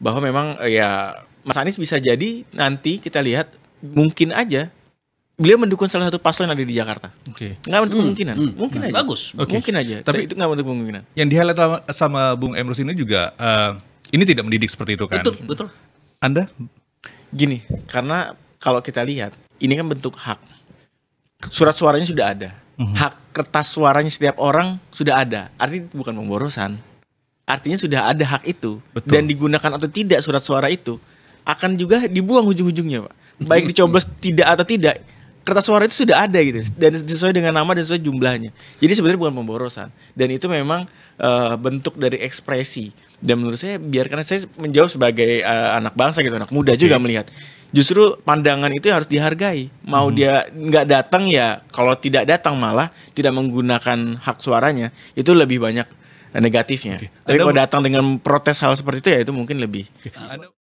bahwa memang eh, ya Mas Anies bisa jadi nanti kita lihat mungkin aja beliau mendukung salah satu paslon yang ada di Jakarta. Oke. Okay. Nggak bentuk hmm. kemungkinan. Hmm, mungkin nah, aja. Bagus. Okay. Mungkin aja. Tapi, itu enggak bentuk kemungkinan. Yang di highlight sama Bung Emrus ini juga uh, ini tidak mendidik seperti itu kan? Betul, betul. Anda gini, karena kalau kita lihat ini kan bentuk hak. Surat suaranya sudah ada. Hmm. Hak kertas suaranya setiap orang sudah ada. Artinya bukan pemborosan artinya sudah ada hak itu Betul. dan digunakan atau tidak surat suara itu akan juga dibuang ujung-ujungnya pak baik dicoblos tidak atau tidak kertas suara itu sudah ada gitu dan sesuai dengan nama dan sesuai jumlahnya jadi sebenarnya bukan pemborosan dan itu memang uh, bentuk dari ekspresi dan menurut saya biarkan saya menjawab sebagai uh, anak bangsa gitu anak muda okay. juga melihat justru pandangan itu harus dihargai. Mau hmm. dia nggak datang ya, kalau tidak datang malah tidak menggunakan hak suaranya itu lebih banyak negatifnya. Okay. Tapi kalau datang dengan protes hal seperti itu ya itu mungkin lebih. Okay.